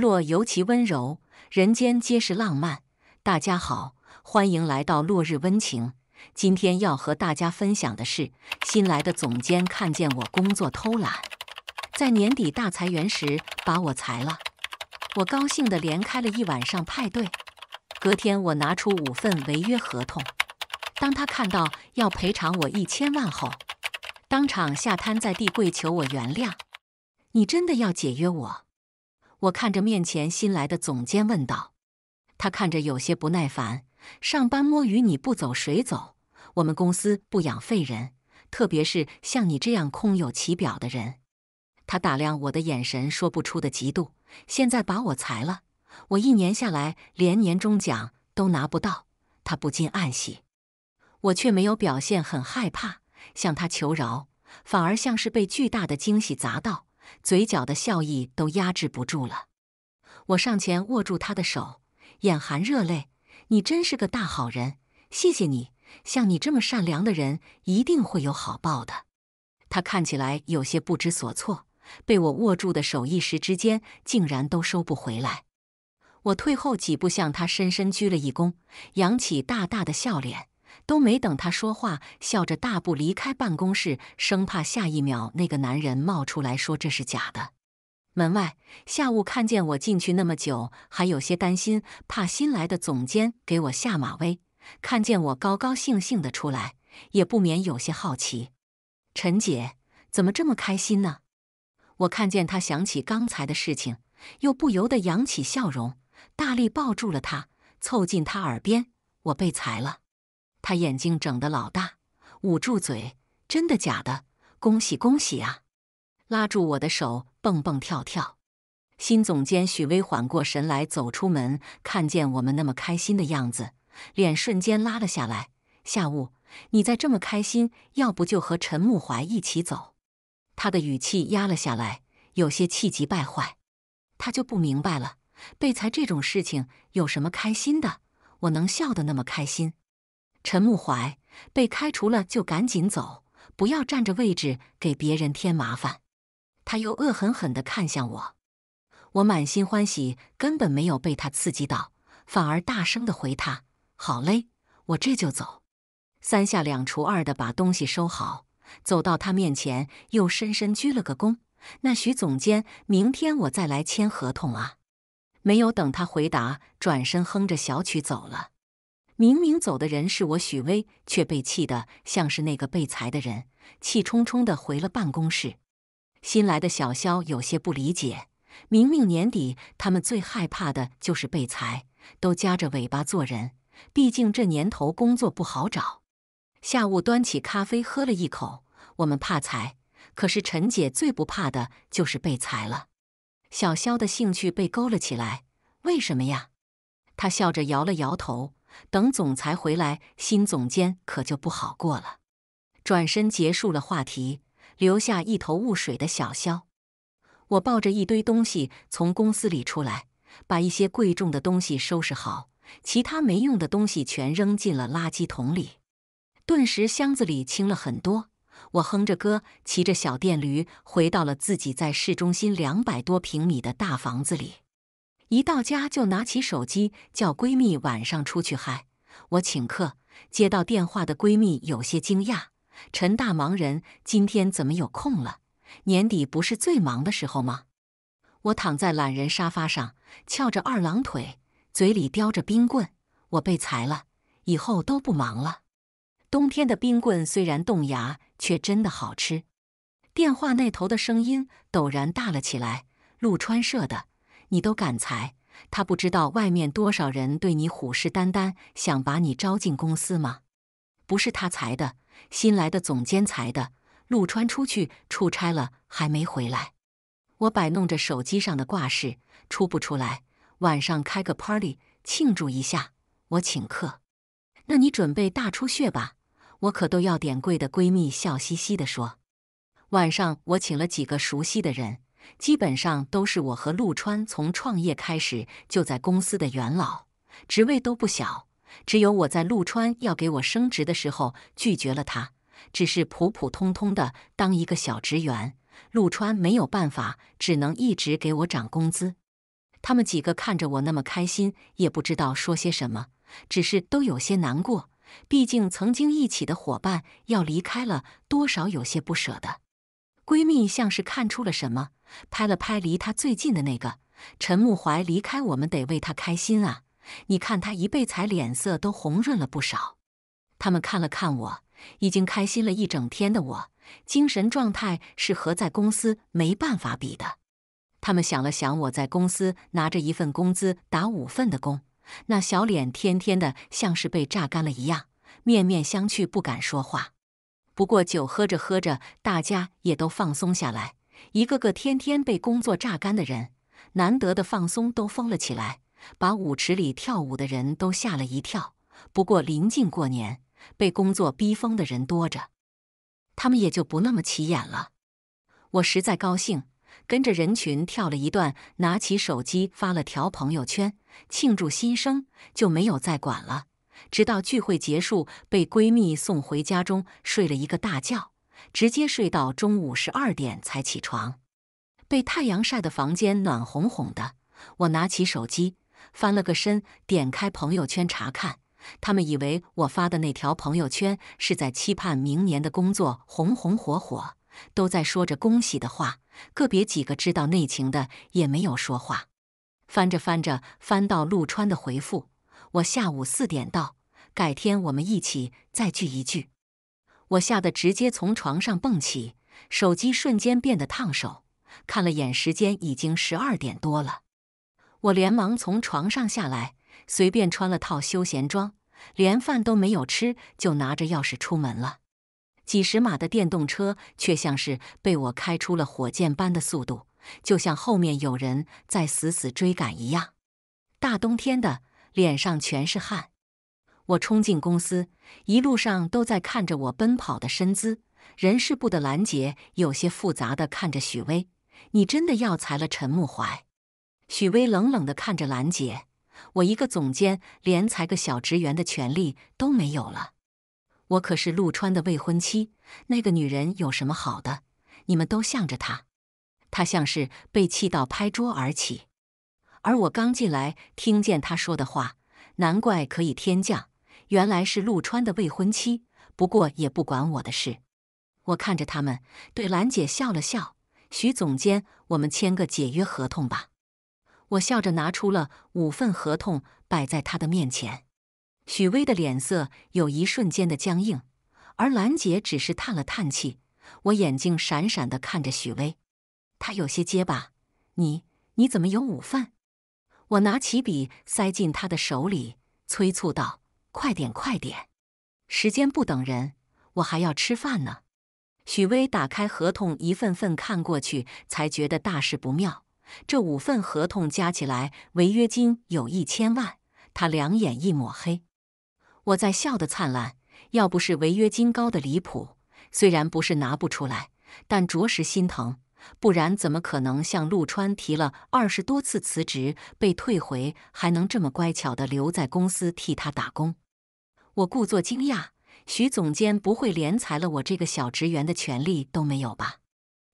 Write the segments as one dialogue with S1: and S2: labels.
S1: 落尤其温柔，人间皆是浪漫。大家好，欢迎来到落日温情。今天要和大家分享的是，新来的总监看见我工作偷懒，在年底大裁员时把我裁了。我高兴的连开了一晚上派对。隔天我拿出五份违约合同，当他看到要赔偿我一千万后，当场下瘫在地跪求我原谅。你真的要解约我？我看着面前新来的总监问道：“他看着有些不耐烦，上班摸鱼你不走谁走？我们公司不养废人，特别是像你这样空有其表的人。”他打量我的眼神说不出的嫉妒。现在把我裁了，我一年下来连年终奖都拿不到。他不禁暗喜，我却没有表现很害怕，向他求饶，反而像是被巨大的惊喜砸到。嘴角的笑意都压制不住了，我上前握住他的手，眼含热泪：“你真是个大好人，谢谢你！像你这么善良的人，一定会有好报的。”他看起来有些不知所措，被我握住的手一时之间竟然都收不回来。我退后几步，向他深深鞠了一躬，扬起大大的笑脸。都没等他说话，笑着大步离开办公室，生怕下一秒那个男人冒出来说这是假的。门外，夏雾看见我进去那么久，还有些担心，怕新来的总监给我下马威。看见我高高兴兴的出来，也不免有些好奇：陈姐怎么这么开心呢？我看见他，想起刚才的事情，又不由得扬起笑容，大力抱住了他，凑近他耳边：我被裁了。他眼睛睁得老大，捂住嘴：“真的假的？恭喜恭喜啊！”拉住我的手，蹦蹦跳跳。新总监许巍缓过神来，走出门，看见我们那么开心的样子，脸瞬间拉了下来。下午你再这么开心，要不就和陈慕怀一起走。他的语气压了下来，有些气急败坏。他就不明白了，被裁这种事情有什么开心的？我能笑得那么开心？陈慕怀被开除了，就赶紧走，不要占着位置给别人添麻烦。他又恶狠狠地看向我，我满心欢喜，根本没有被他刺激到，反而大声的回他：“好嘞，我这就走。”三下两除二的把东西收好，走到他面前，又深深鞠了个躬：“那徐总监，明天我再来签合同啊。”没有等他回答，转身哼着小曲走了。明明走的人是我许巍，却被气得像是那个被裁的人，气冲冲地回了办公室。新来的小肖有些不理解，明明年底他们最害怕的就是被裁，都夹着尾巴做人。毕竟这年头工作不好找。下午端起咖啡喝了一口，我们怕裁，可是陈姐最不怕的就是被裁了。小肖的兴趣被勾了起来，为什么呀？他笑着摇了摇头。等总裁回来，新总监可就不好过了。转身结束了话题，留下一头雾水的小肖。我抱着一堆东西从公司里出来，把一些贵重的东西收拾好，其他没用的东西全扔进了垃圾桶里。顿时，箱子里轻了很多。我哼着歌，骑着小电驴回到了自己在市中心两百多平米的大房子里。一到家就拿起手机叫闺蜜晚上出去嗨，我请客。接到电话的闺蜜有些惊讶：“陈大忙人今天怎么有空了？年底不是最忙的时候吗？”我躺在懒人沙发上，翘着二郎腿，嘴里叼着冰棍。我被裁了，以后都不忙了。冬天的冰棍虽然冻牙，却真的好吃。电话那头的声音陡然大了起来：“陆川社的。”你都敢裁？他不知道外面多少人对你虎视眈眈，想把你招进公司吗？不是他裁的，新来的总监裁的。陆川出去出差了，还没回来。我摆弄着手机上的挂饰，出不出来？晚上开个 party 庆祝一下，我请客。那你准备大出血吧，我可都要点贵的。闺蜜笑嘻嘻的说：“晚上我请了几个熟悉的人。”基本上都是我和陆川从创业开始就在公司的元老，职位都不小。只有我在陆川要给我升职的时候拒绝了他，只是普普通通的当一个小职员。陆川没有办法，只能一直给我涨工资。他们几个看着我那么开心，也不知道说些什么，只是都有些难过。毕竟曾经一起的伙伴要离开了，多少有些不舍得。闺蜜像是看出了什么，拍了拍离她最近的那个陈慕怀，离开我们得为他开心啊！你看他一被裁，脸色都红润了不少。他们看了看我，已经开心了一整天的我，精神状态是和在公司没办法比的。他们想了想，我在公司拿着一份工资打五份的工，那小脸天天的像是被榨干了一样，面面相觑，不敢说话。不过酒喝着喝着，大家也都放松下来，一个个天天被工作榨干的人，难得的放松都疯了起来，把舞池里跳舞的人都吓了一跳。不过临近过年，被工作逼疯的人多着，他们也就不那么起眼了。我实在高兴，跟着人群跳了一段，拿起手机发了条朋友圈庆祝新生，就没有再管了。直到聚会结束，被闺蜜送回家中，睡了一个大觉，直接睡到中午十二点才起床。被太阳晒的房间暖烘烘的，我拿起手机，翻了个身，点开朋友圈查看。他们以为我发的那条朋友圈是在期盼明年的工作红红火火，都在说着恭喜的话。个别几个知道内情的也没有说话。翻着翻着，翻到陆川的回复。我下午四点到，改天我们一起再聚一聚。我吓得直接从床上蹦起，手机瞬间变得烫手。看了眼时间，已经十二点多了。我连忙从床上下来，随便穿了套休闲装，连饭都没有吃，就拿着钥匙出门了。几十码的电动车，却像是被我开出了火箭般的速度，就像后面有人在死死追赶一样。大冬天的。脸上全是汗，我冲进公司，一路上都在看着我奔跑的身姿。人事部的兰姐有些复杂的看着许巍：“你真的要裁了陈慕怀？”许巍冷冷的看着兰姐：“我一个总监，连裁个小职员的权利都没有了。我可是陆川的未婚妻，那个女人有什么好的？你们都向着他，他像是被气到拍桌而起。”而我刚进来，听见他说的话，难怪可以天降，原来是陆川的未婚妻。不过也不管我的事。我看着他们，对兰姐笑了笑。许总监，我们签个解约合同吧。我笑着拿出了五份合同，摆在他的面前。许巍的脸色有一瞬间的僵硬，而兰姐只是叹了叹气。我眼睛闪闪的看着许巍，他有些结巴：“你你怎么有午饭？”我拿起笔塞进他的手里，催促道：“快点，快点，时间不等人，我还要吃饭呢。”许巍打开合同一份份看过去，才觉得大事不妙。这五份合同加起来违约金有一千万，他两眼一抹黑。我在笑得灿烂，要不是违约金高的离谱，虽然不是拿不出来，但着实心疼。不然怎么可能向陆川提了二十多次辞职被退回，还能这么乖巧的留在公司替他打工？我故作惊讶：“许总监不会连裁了我这个小职员的权利都没有吧？”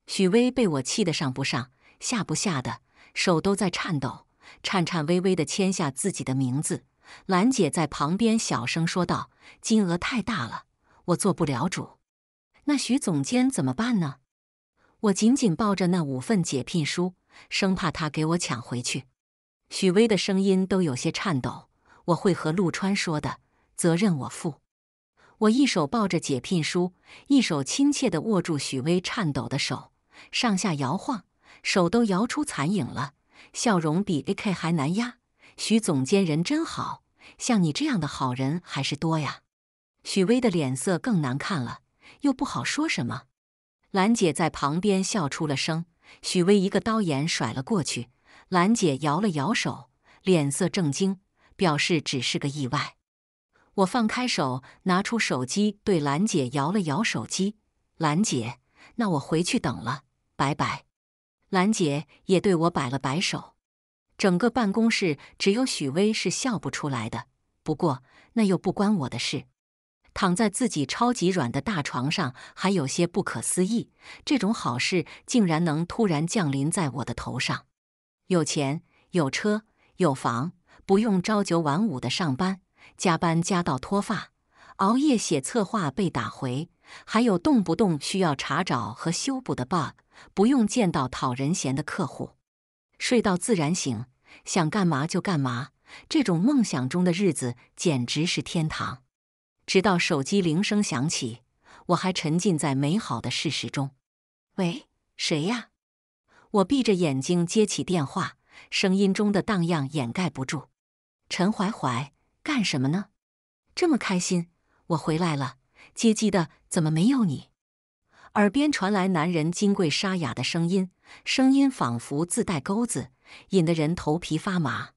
S1: 许巍被我气得上不上下不下的手都在颤抖，颤颤巍巍地签下自己的名字。兰姐在旁边小声说道：“金额太大了，我做不了主。”那许总监怎么办呢？我紧紧抱着那五份解聘书，生怕他给我抢回去。许巍的声音都有些颤抖。我会和陆川说的，责任我负。我一手抱着解聘书，一手亲切地握住许巍颤抖的手，上下摇晃，手都摇出残影了。笑容比 A.K 还难压。许总监人真好，像你这样的好人还是多呀。许巍的脸色更难看了，又不好说什么。兰姐在旁边笑出了声，许巍一个刀眼甩了过去，兰姐摇了摇手，脸色正经，表示只是个意外。我放开手，拿出手机对兰姐摇了摇手机，兰姐，那我回去等了，拜拜。兰姐也对我摆了摆手。整个办公室只有许巍是笑不出来的，不过那又不关我的事。躺在自己超级软的大床上，还有些不可思议。这种好事竟然能突然降临在我的头上。有钱，有车，有房，不用朝九晚五的上班，加班加到脱发，熬夜写策划被打回，还有动不动需要查找和修补的 bug，不用见到讨人嫌的客户，睡到自然醒，想干嘛就干嘛。这种梦想中的日子，简直是天堂。直到手机铃声响起，我还沉浸在美好的事实中。喂，谁呀？我闭着眼睛接起电话，声音中的荡漾掩盖不住。陈怀怀，干什么呢？这么开心？我回来了。接机的怎么没有你？耳边传来男人金贵沙哑的声音，声音仿佛自带钩子，引得人头皮发麻。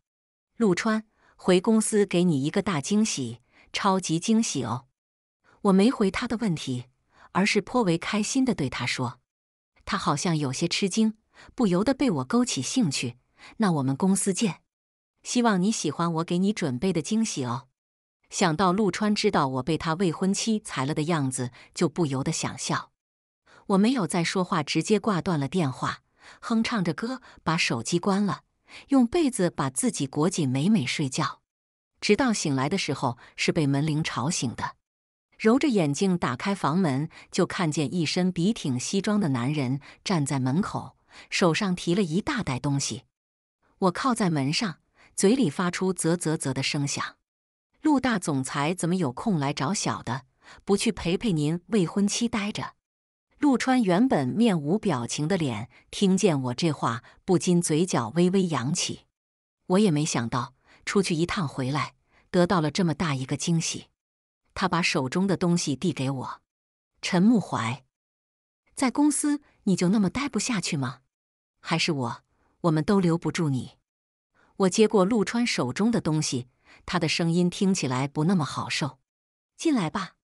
S1: 陆川，回公司给你一个大惊喜。超级惊喜哦！我没回他的问题，而是颇为开心的对他说：“他好像有些吃惊，不由得被我勾起兴趣。那我们公司见，希望你喜欢我给你准备的惊喜哦。”想到陆川知道我被他未婚妻裁了的样子，就不由得想笑。我没有再说话，直接挂断了电话，哼唱着歌，把手机关了，用被子把自己裹紧，美美睡觉。直到醒来的时候，是被门铃吵醒的。揉着眼睛打开房门，就看见一身笔挺西装的男人站在门口，手上提了一大袋东西。我靠在门上，嘴里发出啧啧啧的声响。陆大总裁怎么有空来找小的？不去陪陪您未婚妻待着？陆川原本面无表情的脸，听见我这话，不禁嘴角微微扬起。我也没想到。出去一趟回来，得到了这么大一个惊喜。他把手中的东西递给我。陈慕怀，在公司你就那么待不下去吗？还是我，我们都留不住你？我接过陆川手中的东西，他的声音听起来不那么好受。进来吧。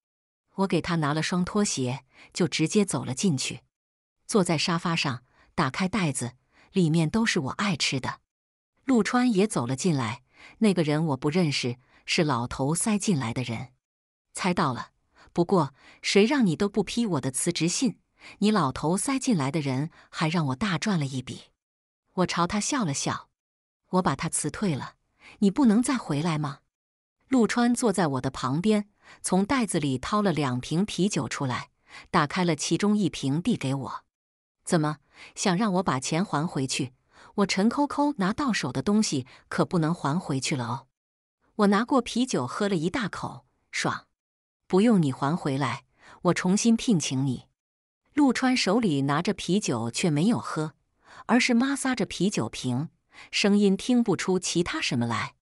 S1: 我给他拿了双拖鞋，就直接走了进去。坐在沙发上，打开袋子，里面都是我爱吃的。陆川也走了进来。那个人我不认识，是老头塞进来的人。猜到了，不过谁让你都不批我的辞职信，你老头塞进来的人还让我大赚了一笔。我朝他笑了笑，我把他辞退了。你不能再回来吗？陆川坐在我的旁边，从袋子里掏了两瓶啤酒出来，打开了其中一瓶递给我。怎么想让我把钱还回去？我陈抠抠拿到手的东西可不能还回去了哦。我拿过啤酒喝了一大口，爽，不用你还回来，我重新聘请你。陆川手里拿着啤酒却没有喝，而是摩挲着啤酒瓶，声音听不出其他什么来。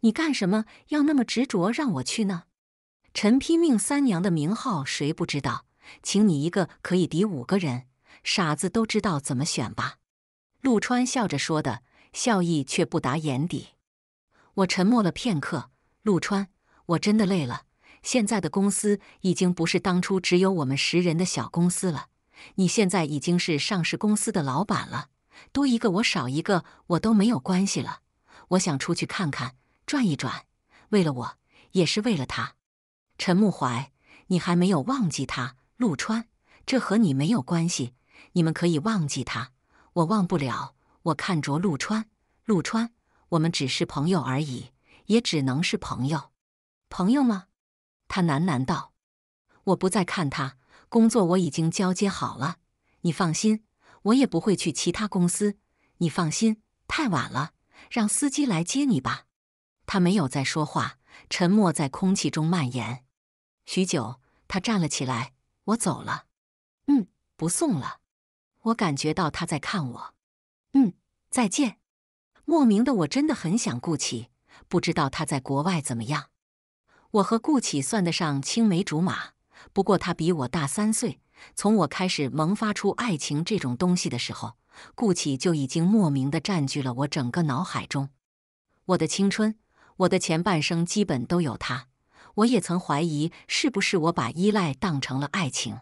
S1: 你干什么要那么执着让我去呢？陈拼命三娘的名号谁不知道？请你一个可以抵五个人，傻子都知道怎么选吧。陆川笑着说的，笑意却不达眼底。我沉默了片刻。陆川，我真的累了。现在的公司已经不是当初只有我们十人的小公司了。你现在已经是上市公司的老板了，多一个我少一个我都没有关系了。我想出去看看，转一转。为了我，也是为了他。陈慕怀，你还没有忘记他？陆川，这和你没有关系。你们可以忘记他。我忘不了，我看着陆川，陆川，我们只是朋友而已，也只能是朋友，朋友吗？他喃喃道。我不再看他，工作我已经交接好了，你放心，我也不会去其他公司，你放心。太晚了，让司机来接你吧。他没有再说话，沉默在空气中蔓延。许久，他站了起来，我走了。嗯，不送了。我感觉到他在看我，嗯，再见。莫名的，我真的很想顾启，不知道他在国外怎么样。我和顾启算得上青梅竹马，不过他比我大三岁。从我开始萌发出爱情这种东西的时候，顾启就已经莫名的占据了我整个脑海中。我的青春，我的前半生基本都有他。我也曾怀疑，是不是我把依赖当成了爱情。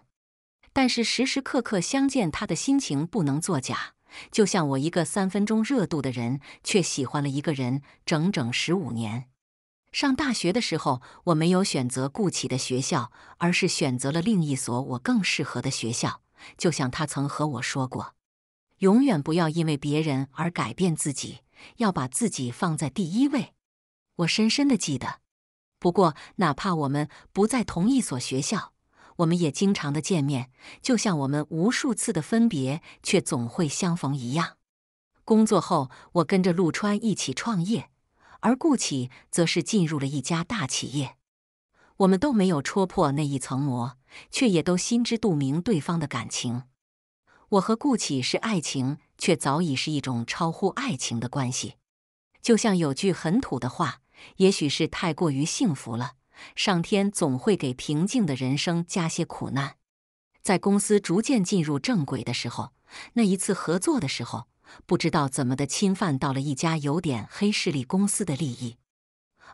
S1: 但是时时刻刻相见，他的心情不能作假。就像我一个三分钟热度的人，却喜欢了一个人整整十五年。上大学的时候，我没有选择顾启的学校，而是选择了另一所我更适合的学校。就像他曾和我说过：“永远不要因为别人而改变自己，要把自己放在第一位。”我深深的记得。不过，哪怕我们不在同一所学校。我们也经常的见面，就像我们无数次的分别却总会相逢一样。工作后，我跟着陆川一起创业，而顾启则是进入了一家大企业。我们都没有戳破那一层膜，却也都心知肚明对方的感情。我和顾启是爱情，却早已是一种超乎爱情的关系。就像有句很土的话，也许是太过于幸福了。上天总会给平静的人生加些苦难。在公司逐渐进入正轨的时候，那一次合作的时候，不知道怎么的侵犯到了一家有点黑势力公司的利益，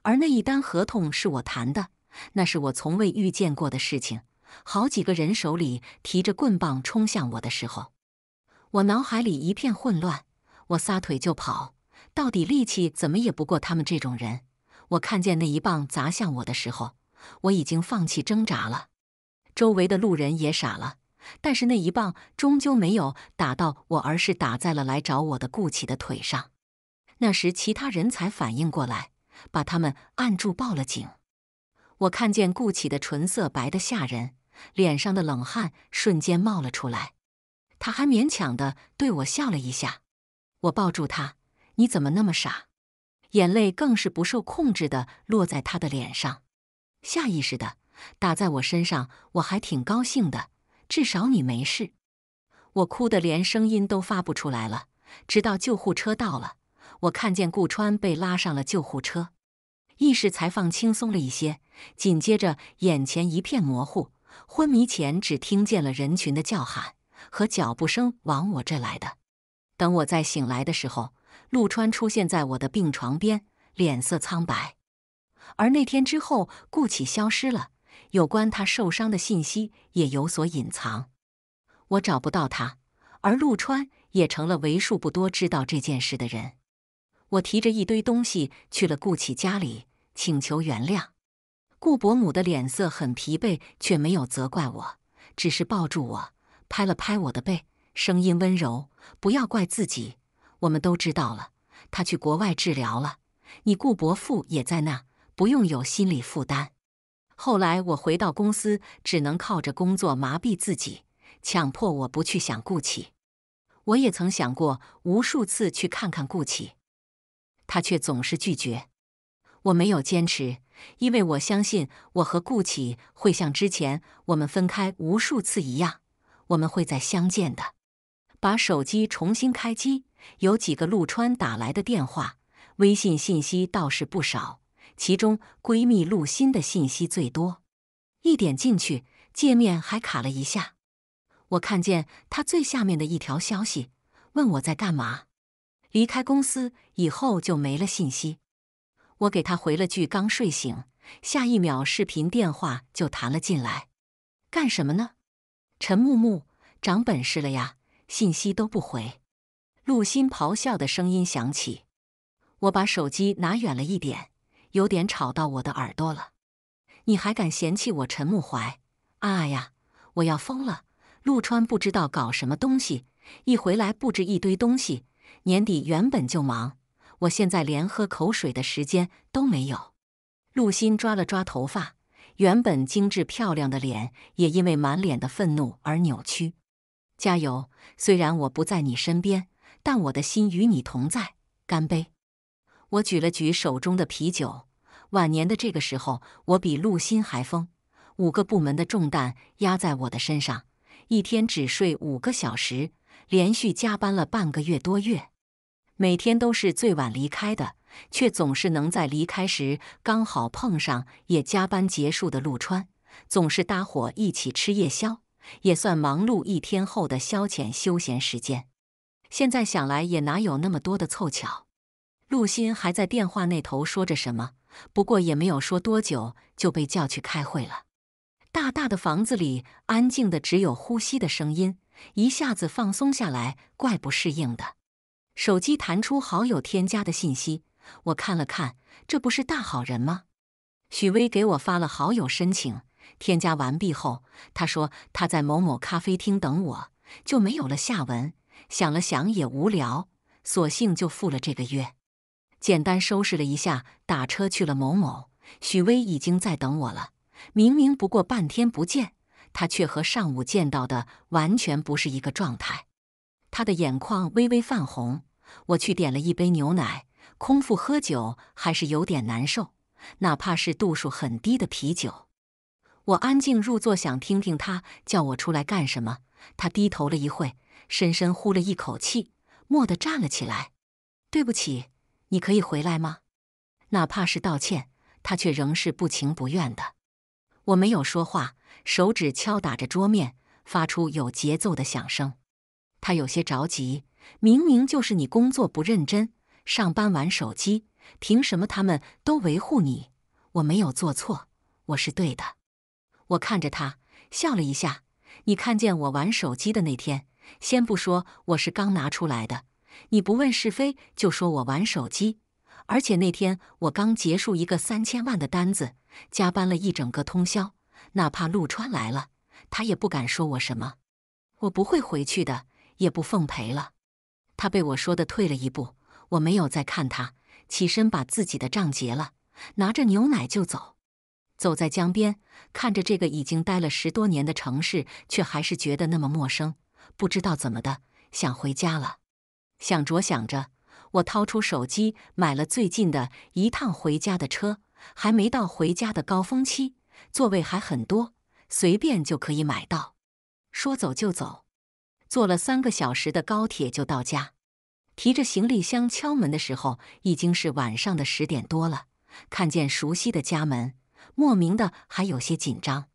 S1: 而那一单合同是我谈的，那是我从未遇见过的事情。好几个人手里提着棍棒冲向我的时候，我脑海里一片混乱，我撒腿就跑。到底力气怎么也不过他们这种人。我看见那一棒砸向我的时候，我已经放弃挣扎了。周围的路人也傻了，但是那一棒终究没有打到我，而是打在了来找我的顾启的腿上。那时其他人才反应过来，把他们按住报了警。我看见顾启的唇色白得吓人，脸上的冷汗瞬间冒了出来。他还勉强的对我笑了一下。我抱住他：“你怎么那么傻？”眼泪更是不受控制的落在他的脸上，下意识的打在我身上，我还挺高兴的，至少你没事。我哭的连声音都发不出来了，直到救护车到了，我看见顾川被拉上了救护车，意识才放轻松了一些。紧接着眼前一片模糊，昏迷前只听见了人群的叫喊和脚步声往我这来的。等我再醒来的时候。陆川出现在我的病床边，脸色苍白。而那天之后，顾启消失了，有关他受伤的信息也有所隐藏。我找不到他，而陆川也成了为数不多知道这件事的人。我提着一堆东西去了顾启家里，请求原谅。顾伯母的脸色很疲惫，却没有责怪我，只是抱住我，拍了拍我的背，声音温柔：“不要怪自己。”我们都知道了，他去国外治疗了。你顾伯父也在那，不用有心理负担。后来我回到公司，只能靠着工作麻痹自己，强迫我不去想顾启。我也曾想过无数次去看看顾启，他却总是拒绝。我没有坚持，因为我相信我和顾启会像之前我们分开无数次一样，我们会再相见的。把手机重新开机。有几个陆川打来的电话，微信信息倒是不少，其中闺蜜陆欣的信息最多。一点进去，界面还卡了一下，我看见她最下面的一条消息，问我在干嘛。离开公司以后就没了信息，我给她回了句刚睡醒，下一秒视频电话就弹了进来。干什么呢？陈木木，长本事了呀，信息都不回。陆心咆哮的声音响起，我把手机拿远了一点，有点吵到我的耳朵了。你还敢嫌弃我陈慕怀？啊呀，我要疯了！陆川不知道搞什么东西，一回来布置一堆东西。年底原本就忙，我现在连喝口水的时间都没有。陆心抓了抓头发，原本精致漂亮的脸也因为满脸的愤怒而扭曲。加油，虽然我不在你身边。但我的心与你同在，干杯！我举了举手中的啤酒。晚年的这个时候，我比陆心还疯。五个部门的重担压在我的身上，一天只睡五个小时，连续加班了半个月多月。每天都是最晚离开的，却总是能在离开时刚好碰上也加班结束的陆川，总是搭伙一起吃夜宵，也算忙碌一天后的消遣休闲时间。现在想来，也哪有那么多的凑巧。陆欣还在电话那头说着什么，不过也没有说多久就被叫去开会了。大大的房子里安静的只有呼吸的声音，一下子放松下来，怪不适应的。手机弹出好友添加的信息，我看了看，这不是大好人吗？许巍给我发了好友申请，添加完毕后，他说他在某某咖啡厅等我，就没有了下文。想了想也无聊，索性就赴了这个约。简单收拾了一下，打车去了某某。许巍已经在等我了。明明不过半天不见，他却和上午见到的完全不是一个状态。他的眼眶微微泛红。我去点了一杯牛奶，空腹喝酒还是有点难受，哪怕是度数很低的啤酒。我安静入座，想听听他叫我出来干什么。他低头了一会。深深呼了一口气，蓦地站了起来。“对不起，你可以回来吗？”哪怕是道歉，他却仍是不情不愿的。我没有说话，手指敲打着桌面，发出有节奏的响声。他有些着急：“明明就是你工作不认真，上班玩手机，凭什么他们都维护你？我没有做错，我是对的。”我看着他，笑了一下。你看见我玩手机的那天。先不说我是刚拿出来的，你不问是非就说我玩手机，而且那天我刚结束一个三千万的单子，加班了一整个通宵。哪怕陆川来了，他也不敢说我什么。我不会回去的，也不奉陪了。他被我说的退了一步，我没有再看他，起身把自己的账结了，拿着牛奶就走。走在江边，看着这个已经待了十多年的城市，却还是觉得那么陌生。不知道怎么的，想回家了。想着想着，我掏出手机买了最近的一趟回家的车，还没到回家的高峰期，座位还很多，随便就可以买到。说走就走，坐了三个小时的高铁就到家。提着行李箱敲门的时候，已经是晚上的十点多了。看见熟悉的家门，莫名的还有些紧张。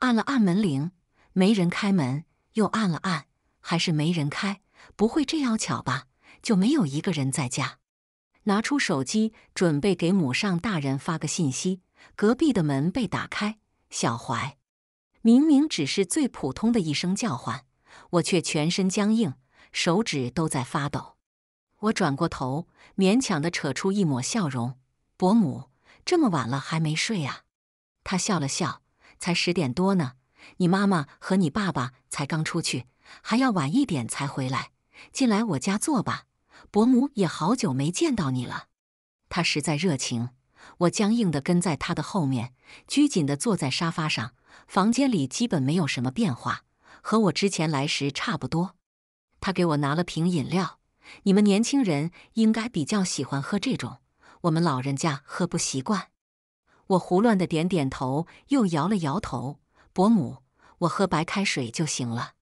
S1: 按了按门铃，没人开门。又按了按，还是没人开。不会这样巧吧？就没有一个人在家？拿出手机，准备给母上大人发个信息。隔壁的门被打开，小怀。明明只是最普通的一声叫唤，我却全身僵硬，手指都在发抖。我转过头，勉强的扯出一抹笑容：“伯母，这么晚了还没睡啊？”她笑了笑：“才十点多呢。”你妈妈和你爸爸才刚出去，还要晚一点才回来。进来我家坐吧，伯母也好久没见到你了。他实在热情，我僵硬地跟在他的后面，拘谨地坐在沙发上。房间里基本没有什么变化，和我之前来时差不多。他给我拿了瓶饮料，你们年轻人应该比较喜欢喝这种，我们老人家喝不习惯。我胡乱的点点头，又摇了摇头。伯母，我喝白开水就行了。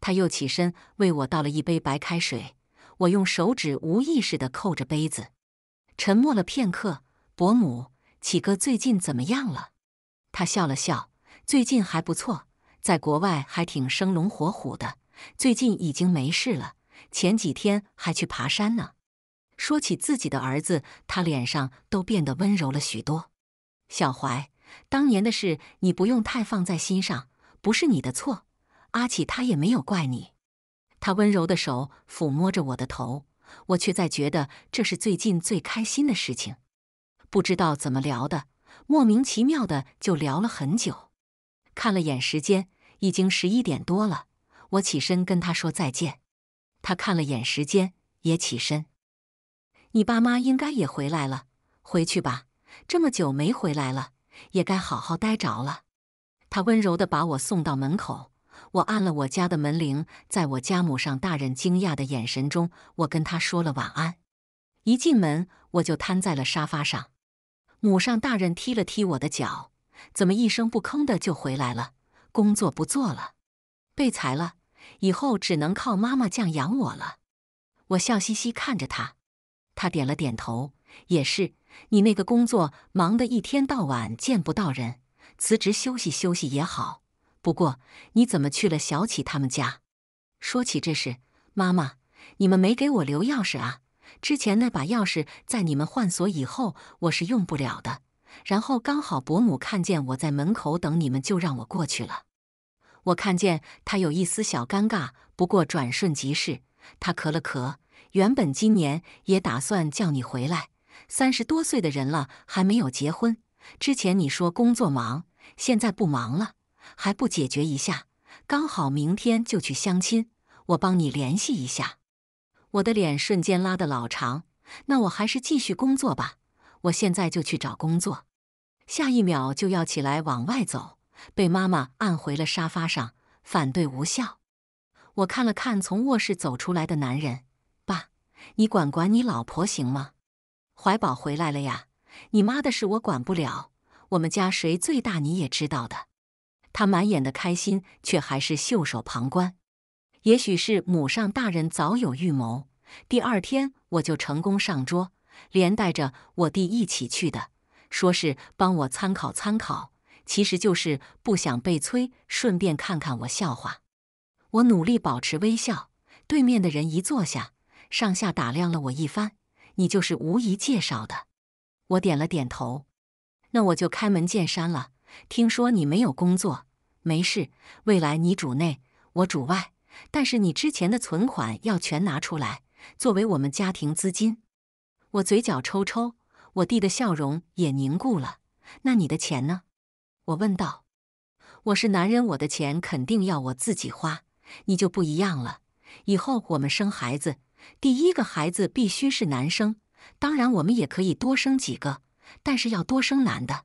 S1: 他又起身为我倒了一杯白开水，我用手指无意识的扣着杯子，沉默了片刻。伯母，启哥最近怎么样了？他笑了笑，最近还不错，在国外还挺生龙活虎的，最近已经没事了，前几天还去爬山呢。说起自己的儿子，他脸上都变得温柔了许多。小怀。当年的事，你不用太放在心上，不是你的错。阿启他也没有怪你。他温柔的手抚摸着我的头，我却在觉得这是最近最开心的事情。不知道怎么聊的，莫名其妙的就聊了很久。看了眼时间，已经十一点多了。我起身跟他说再见。他看了眼时间，也起身。你爸妈应该也回来了，回去吧，这么久没回来了。也该好好待着了。他温柔的把我送到门口，我按了我家的门铃，在我家母上大人惊讶的眼神中，我跟他说了晚安。一进门，我就瘫在了沙发上。母上大人踢了踢我的脚，怎么一声不吭的就回来了？工作不做了，被裁了，以后只能靠妈妈酱养我了。我笑嘻嘻看着他，他点了点头，也是。你那个工作忙得一天到晚见不到人，辞职休息休息也好。不过你怎么去了小启他们家？说起这事，妈妈，你们没给我留钥匙啊？之前那把钥匙在你们换锁以后，我是用不了的。然后刚好伯母看见我在门口等你们，就让我过去了。我看见他有一丝小尴尬，不过转瞬即逝。他咳了咳，原本今年也打算叫你回来。三十多岁的人了，还没有结婚。之前你说工作忙，现在不忙了，还不解决一下？刚好明天就去相亲，我帮你联系一下。我的脸瞬间拉得老长。那我还是继续工作吧，我现在就去找工作。下一秒就要起来往外走，被妈妈按回了沙发上，反对无效。我看了看从卧室走出来的男人，爸，你管管你老婆行吗？怀宝回来了呀！你妈的事我管不了。我们家谁最大你也知道的。他满眼的开心，却还是袖手旁观。也许是母上大人早有预谋。第二天我就成功上桌，连带着我弟一起去的，说是帮我参考参考，其实就是不想被催，顺便看看我笑话。我努力保持微笑。对面的人一坐下，上下打量了我一番。你就是吴姨介绍的，我点了点头。那我就开门见山了。听说你没有工作，没事。未来你主内，我主外。但是你之前的存款要全拿出来，作为我们家庭资金。我嘴角抽抽，我弟的笑容也凝固了。那你的钱呢？我问道。我是男人，我的钱肯定要我自己花。你就不一样了。以后我们生孩子。第一个孩子必须是男生，当然我们也可以多生几个，但是要多生男的。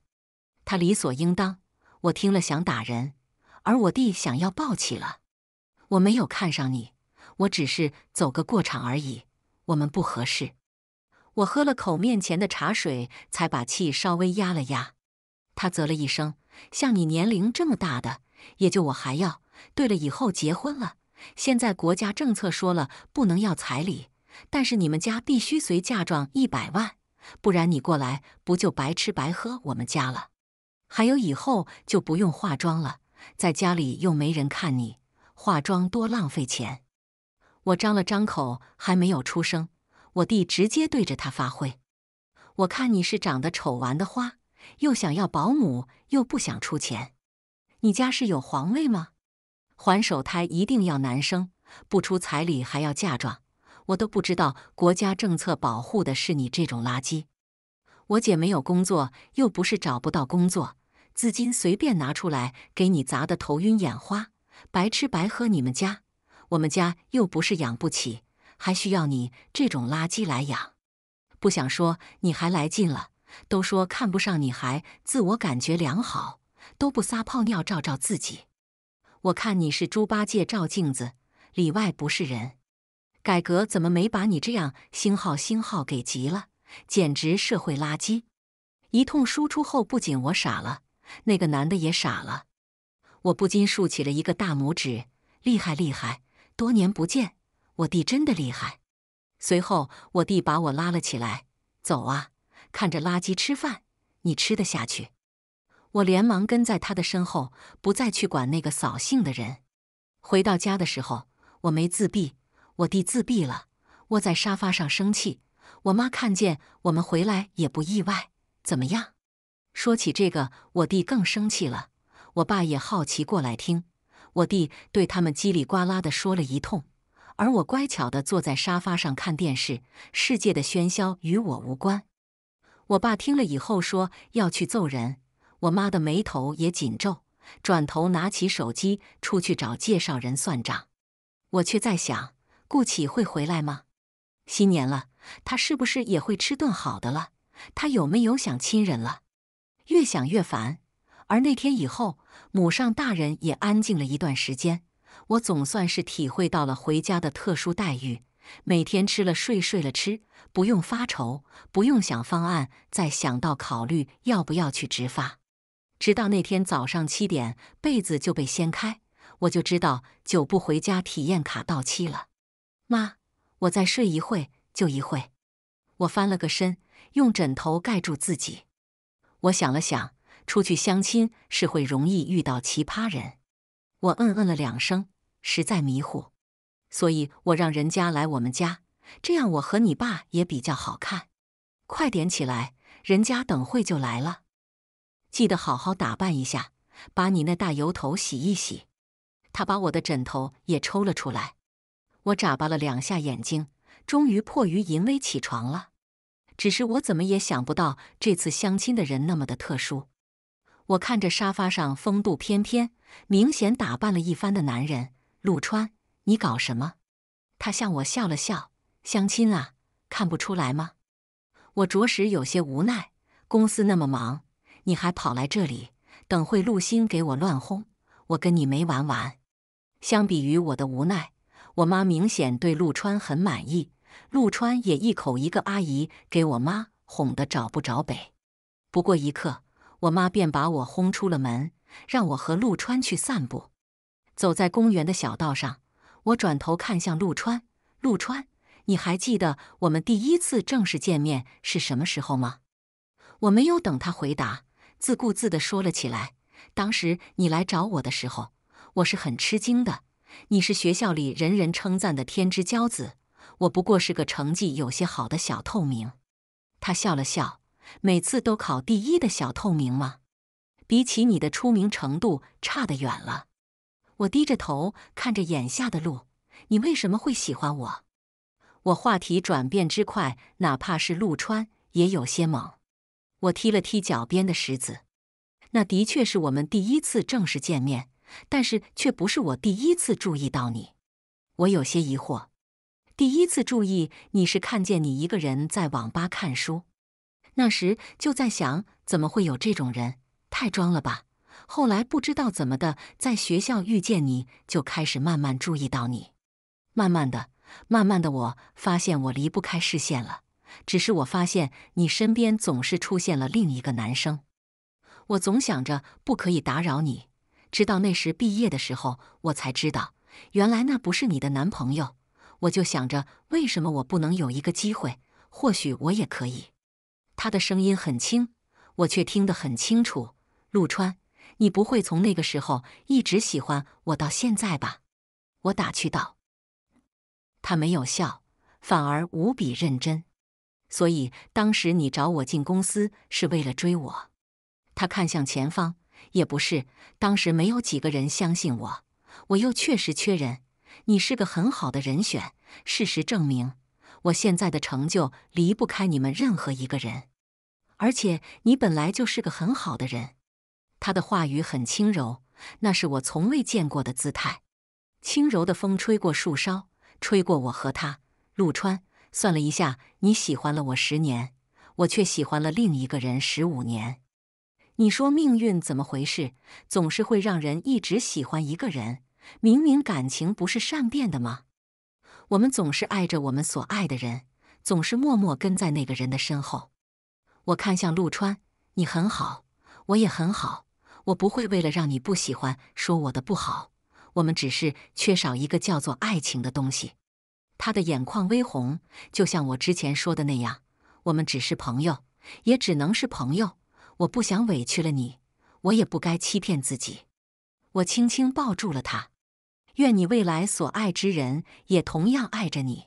S1: 他理所应当。我听了想打人，而我弟想要抱起了。我没有看上你，我只是走个过场而已。我们不合适。我喝了口面前的茶水，才把气稍微压了压。他啧了一声，像你年龄这么大的，也就我还要。对了，以后结婚了。现在国家政策说了不能要彩礼，但是你们家必须随嫁妆一百万，不然你过来不就白吃白喝我们家了？还有以后就不用化妆了，在家里又没人看你，化妆多浪费钱。我张了张口，还没有出声，我弟直接对着他发挥：“我看你是长得丑玩的花，又想要保姆又不想出钱，你家是有皇位吗？”还手胎一定要男生，不出彩礼还要嫁妆，我都不知道国家政策保护的是你这种垃圾。我姐没有工作，又不是找不到工作，资金随便拿出来给你砸的头晕眼花，白吃白喝你们家，我们家又不是养不起，还需要你这种垃圾来养。不想说你还来劲了，都说看不上你还自我感觉良好，都不撒泡尿照照自己。我看你是猪八戒照镜子，里外不是人。改革怎么没把你这样星号星号给急了？简直社会垃圾！一通输出后，不仅我傻了，那个男的也傻了。我不禁竖起了一个大拇指，厉害厉害！多年不见，我弟真的厉害。随后，我弟把我拉了起来，走啊，看着垃圾吃饭，你吃得下去？我连忙跟在他的身后，不再去管那个扫兴的人。回到家的时候，我没自闭，我弟自闭了，窝在沙发上生气。我妈看见我们回来也不意外。怎么样？说起这个，我弟更生气了。我爸也好奇过来听，我弟对他们叽里呱啦的说了一通，而我乖巧的坐在沙发上看电视，世界的喧嚣与我无关。我爸听了以后说要去揍人。我妈的眉头也紧皱，转头拿起手机出去找介绍人算账。我却在想：顾启会回来吗？新年了，他是不是也会吃顿好的了？他有没有想亲人了？越想越烦。而那天以后，母上大人也安静了一段时间。我总算是体会到了回家的特殊待遇：每天吃了睡，睡了吃，不用发愁，不用想方案，再想到考虑要不要去植发。直到那天早上七点，被子就被掀开，我就知道久不回家体验卡到期了。妈，我再睡一会，就一会。我翻了个身，用枕头盖住自己。我想了想，出去相亲是会容易遇到奇葩人。我嗯嗯了两声，实在迷糊，所以我让人家来我们家，这样我和你爸也比较好看。快点起来，人家等会就来了。记得好好打扮一下，把你那大油头洗一洗。他把我的枕头也抽了出来。我眨巴了两下眼睛，终于迫于淫威起床了。只是我怎么也想不到这次相亲的人那么的特殊。我看着沙发上风度翩翩、明显打扮了一番的男人陆川，你搞什么？他向我笑了笑：“相亲啊，看不出来吗？”我着实有些无奈，公司那么忙。你还跑来这里？等会陆星给我乱轰，我跟你没完。完。相比于我的无奈，我妈明显对陆川很满意。陆川也一口一个阿姨，给我妈哄得找不着北。不过一刻，我妈便把我轰出了门，让我和陆川去散步。走在公园的小道上，我转头看向陆川：“陆川，你还记得我们第一次正式见面是什么时候吗？”我没有等他回答。自顾自地说了起来。当时你来找我的时候，我是很吃惊的。你是学校里人人称赞的天之骄子，我不过是个成绩有些好的小透明。他笑了笑，每次都考第一的小透明吗？比起你的出名程度差得远了。我低着头看着眼下的路，你为什么会喜欢我？我话题转变之快，哪怕是陆川也有些懵。我踢了踢脚边的石子，那的确是我们第一次正式见面，但是却不是我第一次注意到你。我有些疑惑，第一次注意你是看见你一个人在网吧看书，那时就在想怎么会有这种人，太装了吧。后来不知道怎么的，在学校遇见你就开始慢慢注意到你，慢慢的、慢慢的，我发现我离不开视线了。只是我发现你身边总是出现了另一个男生，我总想着不可以打扰你，直到那时毕业的时候，我才知道原来那不是你的男朋友。我就想着为什么我不能有一个机会，或许我也可以。他的声音很轻，我却听得很清楚。陆川，你不会从那个时候一直喜欢我到现在吧？我打趣道。他没有笑，反而无比认真。所以当时你找我进公司是为了追我，他看向前方，也不是当时没有几个人相信我，我又确实缺人，你是个很好的人选。事实证明，我现在的成就离不开你们任何一个人，而且你本来就是个很好的人。他的话语很轻柔，那是我从未见过的姿态。轻柔的风吹过树梢，吹过我和他，陆川。算了一下，你喜欢了我十年，我却喜欢了另一个人十五年。你说命运怎么回事？总是会让人一直喜欢一个人。明明感情不是善变的吗？我们总是爱着我们所爱的人，总是默默跟在那个人的身后。我看向陆川，你很好，我也很好。我不会为了让你不喜欢说我的不好。我们只是缺少一个叫做爱情的东西。他的眼眶微红，就像我之前说的那样，我们只是朋友，也只能是朋友。我不想委屈了你，我也不该欺骗自己。我轻轻抱住了他，愿你未来所爱之人也同样爱着你。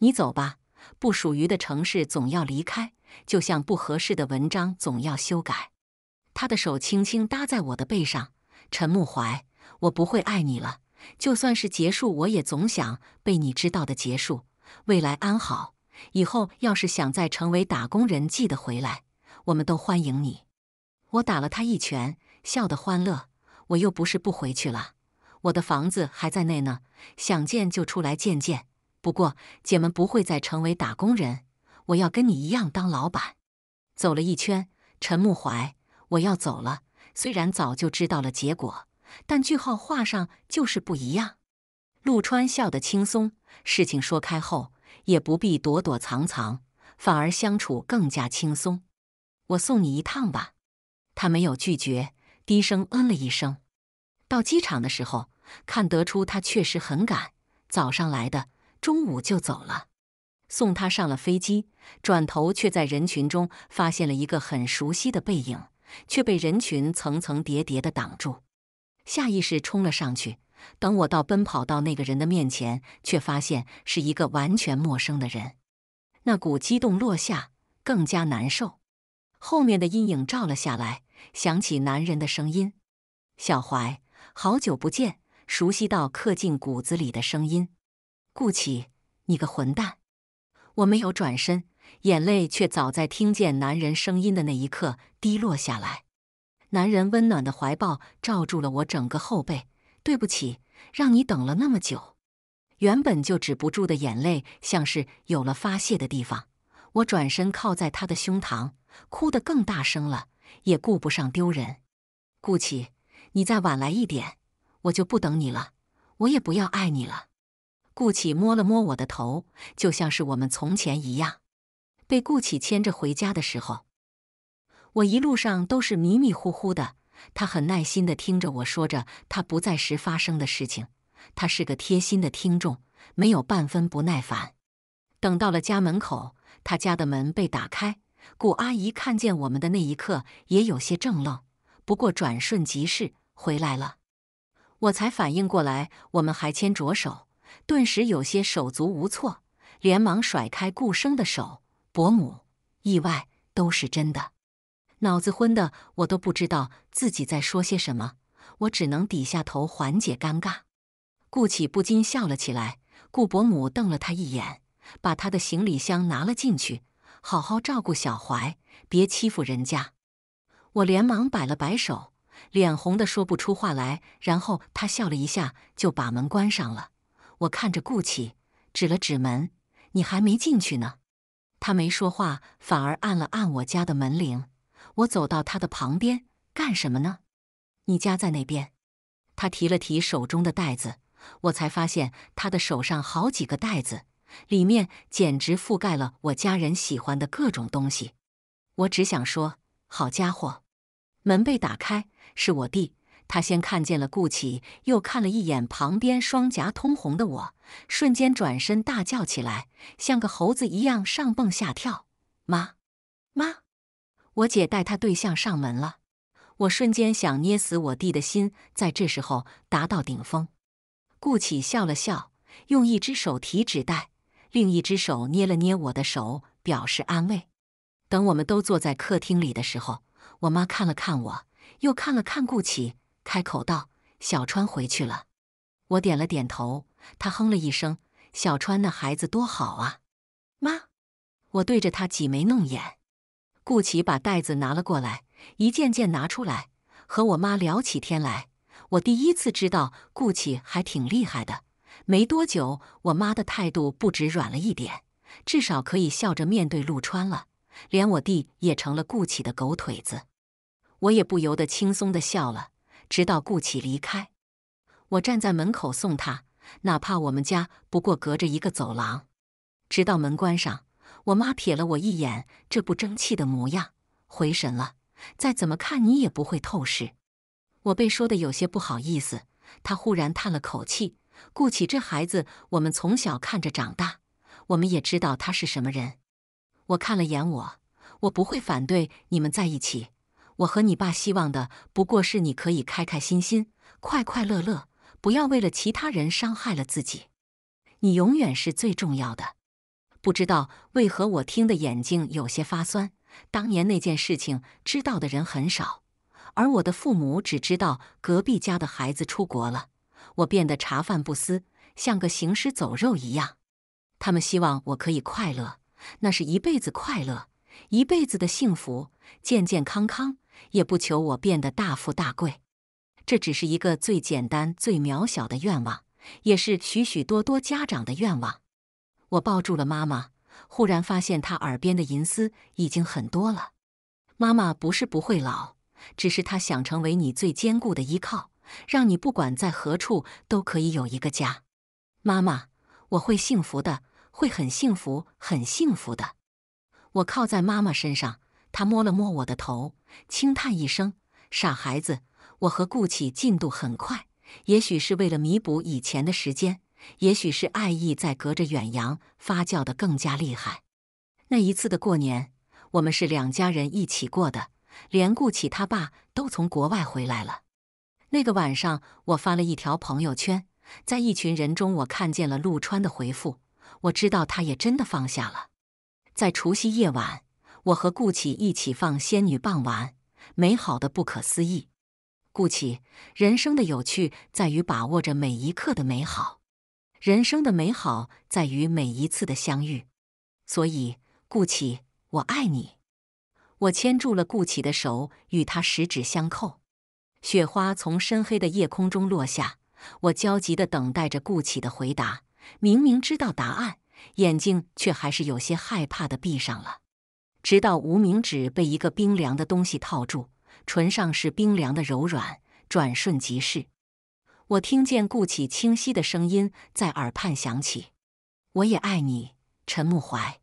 S1: 你走吧，不属于的城市总要离开，就像不合适的文章总要修改。他的手轻轻搭在我的背上，陈慕怀，我不会爱你了。就算是结束，我也总想被你知道的结束。未来安好，以后要是想再成为打工人，记得回来，我们都欢迎你。我打了他一拳，笑得欢乐。我又不是不回去了，我的房子还在那呢，想见就出来见见。不过，姐们不会再成为打工人，我要跟你一样当老板。走了一圈，陈慕怀，我要走了。虽然早就知道了结果。但句号画上就是不一样。陆川笑得轻松，事情说开后也不必躲躲藏藏，反而相处更加轻松。我送你一趟吧。他没有拒绝，低声嗯了一声。到机场的时候，看得出他确实很赶，早上来的，中午就走了。送他上了飞机，转头却在人群中发现了一个很熟悉的背影，却被人群层层叠叠的挡住。下意识冲了上去，等我到奔跑到那个人的面前，却发现是一个完全陌生的人。那股激动落下，更加难受。后面的阴影照了下来，响起男人的声音：“小怀，好久不见，熟悉到刻进骨子里的声音。”顾启，你个混蛋！我没有转身，眼泪却早在听见男人声音的那一刻滴落下来。男人温暖的怀抱罩住了我整个后背，对不起，让你等了那么久。原本就止不住的眼泪，像是有了发泄的地方。我转身靠在他的胸膛，哭得更大声了，也顾不上丢人。顾启，你再晚来一点，我就不等你了，我也不要爱你了。顾启摸了摸我的头，就像是我们从前一样，被顾启牵着回家的时候。我一路上都是迷迷糊糊的，他很耐心地听着我说着他不在时发生的事情。他是个贴心的听众，没有半分不耐烦。等到了家门口，他家的门被打开，顾阿姨看见我们的那一刻也有些怔愣，不过转瞬即逝，回来了。我才反应过来，我们还牵着手，顿时有些手足无措，连忙甩开顾生的手。伯母，意外都是真的。脑子昏的，我都不知道自己在说些什么，我只能低下头缓解尴尬。顾启不禁笑了起来，顾伯母瞪了他一眼，把他的行李箱拿了进去，好好照顾小怀，别欺负人家。我连忙摆了摆手，脸红的说不出话来。然后他笑了一下，就把门关上了。我看着顾启，指了指门：“你还没进去呢。”他没说话，反而按了按我家的门铃。我走到他的旁边，干什么呢？你家在那边。他提了提手中的袋子，我才发现他的手上好几个袋子，里面简直覆盖了我家人喜欢的各种东西。我只想说，好家伙！门被打开，是我弟。他先看见了顾启，又看了一眼旁边双颊通红的我，瞬间转身大叫起来，像个猴子一样上蹦下跳。妈，妈！我姐带她对象上门了，我瞬间想捏死我弟的心，在这时候达到顶峰。顾启笑了笑，用一只手提纸袋，另一只手捏了捏我的手，表示安慰。等我们都坐在客厅里的时候，我妈看了看我，又看了看顾启，开口道：“小川回去了。”我点了点头，他哼了一声：“小川那孩子多好啊。”妈，我对着他挤眉弄眼。顾起把袋子拿了过来，一件件拿出来，和我妈聊起天来。我第一次知道顾起还挺厉害的。没多久，我妈的态度不止软了一点，至少可以笑着面对陆川了。连我弟也成了顾起的狗腿子，我也不由得轻松的笑了。直到顾起离开，我站在门口送他，哪怕我们家不过隔着一个走廊，直到门关上。我妈瞥了我一眼，这不争气的模样，回神了。再怎么看你也不会透视。我被说的有些不好意思。她忽然叹了口气：“顾起这孩子，我们从小看着长大，我们也知道他是什么人。”我看了眼我，我不会反对你们在一起。我和你爸希望的不过是你可以开开心心、快快乐乐，不要为了其他人伤害了自己。你永远是最重要的。不知道为何，我听的眼睛有些发酸。当年那件事情，知道的人很少，而我的父母只知道隔壁家的孩子出国了。我变得茶饭不思，像个行尸走肉一样。他们希望我可以快乐，那是一辈子快乐，一辈子的幸福，健健康康，也不求我变得大富大贵。这只是一个最简单、最渺小的愿望，也是许许多多家长的愿望。我抱住了妈妈，忽然发现她耳边的银丝已经很多了。妈妈不是不会老，只是她想成为你最坚固的依靠，让你不管在何处都可以有一个家。妈妈，我会幸福的，会很幸福，很幸福的。我靠在妈妈身上，她摸了摸我的头，轻叹一声：“傻孩子，我和顾启进度很快，也许是为了弥补以前的时间。”也许是爱意在隔着远洋发酵得更加厉害。那一次的过年，我们是两家人一起过的，连顾启他爸都从国外回来了。那个晚上，我发了一条朋友圈，在一群人中，我看见了陆川的回复，我知道他也真的放下了。在除夕夜晚，我和顾启一起放《仙女》，傍晚美好的不可思议。顾启，人生的有趣在于把握着每一刻的美好。人生的美好在于每一次的相遇，所以顾启，我爱你。我牵住了顾启的手，与他十指相扣。雪花从深黑的夜空中落下，我焦急的等待着顾启的回答。明明知道答案，眼睛却还是有些害怕的闭上了。直到无名指被一个冰凉的东西套住，唇上是冰凉的柔软，转瞬即逝。我听见顾启清晰的声音在耳畔响起，我也爱你，陈慕怀。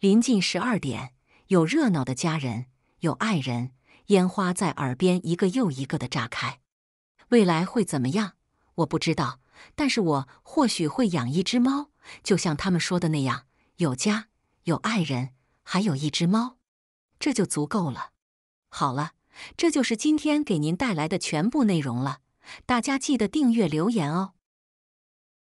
S1: 临近十二点，有热闹的家人，有爱人，烟花在耳边一个又一个的炸开。未来会怎么样？我不知道，但是我或许会养一只猫，就像他们说的那样，有家，有爱人，还有一只猫，这就足够了。好了，这就是今天给您带来的全部内容了。大家记得订阅、留言哦！